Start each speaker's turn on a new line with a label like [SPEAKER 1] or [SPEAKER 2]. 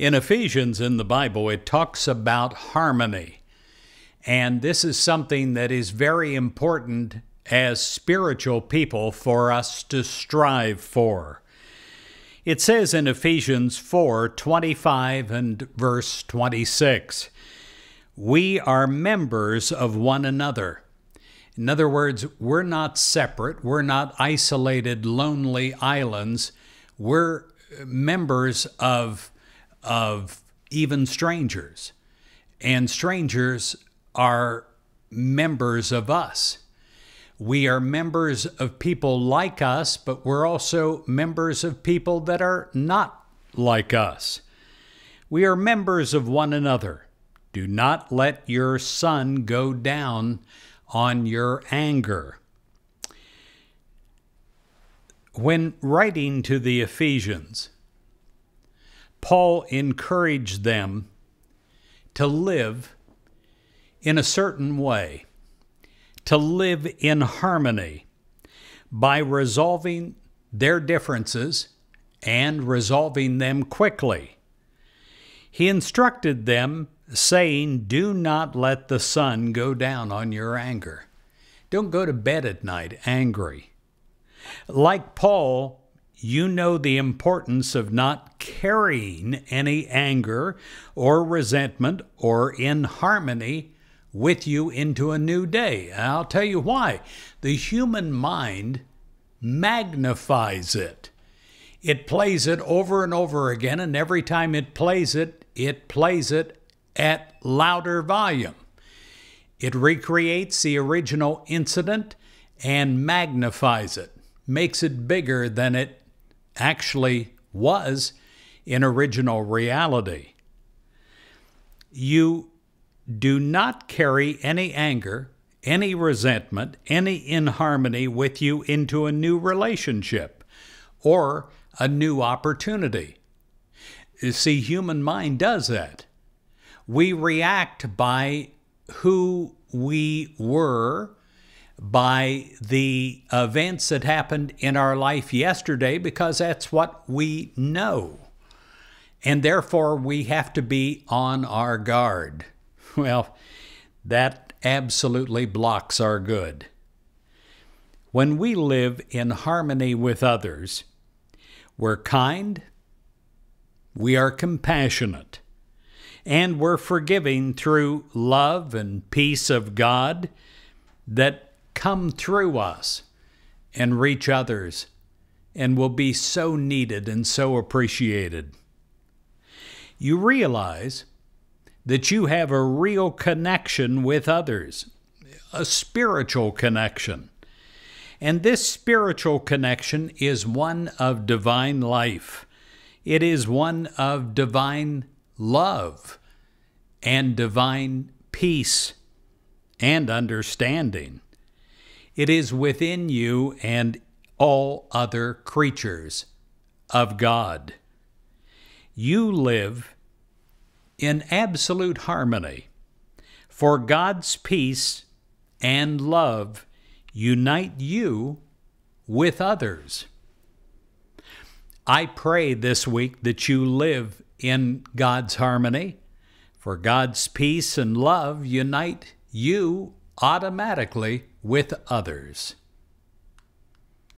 [SPEAKER 1] In Ephesians in the Bible, it talks about harmony. And this is something that is very important as spiritual people for us to strive for. It says in Ephesians 4 25 and verse 26, we are members of one another. In other words, we're not separate, we're not isolated, lonely islands, we're members of of even strangers. And strangers are members of us. We are members of people like us, but we're also members of people that are not like us. We are members of one another. Do not let your sun go down on your anger. When writing to the Ephesians, Paul encouraged them to live in a certain way, to live in harmony by resolving their differences and resolving them quickly. He instructed them, saying, Do not let the sun go down on your anger. Don't go to bed at night angry. Like Paul, you know the importance of not carrying any anger or resentment or in harmony with you into a new day. And I'll tell you why. The human mind magnifies it. It plays it over and over again, and every time it plays it, it plays it at louder volume. It recreates the original incident and magnifies it, makes it bigger than it actually was in original reality. You do not carry any anger, any resentment, any inharmony with you into a new relationship or a new opportunity. You see, human mind does that. We react by who we were, by the events that happened in our life yesterday, because that's what we know and therefore we have to be on our guard. Well, that absolutely blocks our good. When we live in harmony with others, we're kind, we are compassionate, and we're forgiving through love and peace of God that come through us and reach others and will be so needed and so appreciated you realize that you have a real connection with others, a spiritual connection. And this spiritual connection is one of divine life, it is one of divine love and divine peace and understanding. It is within you and all other creatures of God you live in absolute harmony. For God's peace and love unite you with others. I pray this week that you live in God's harmony, for God's peace and love unite you automatically with others.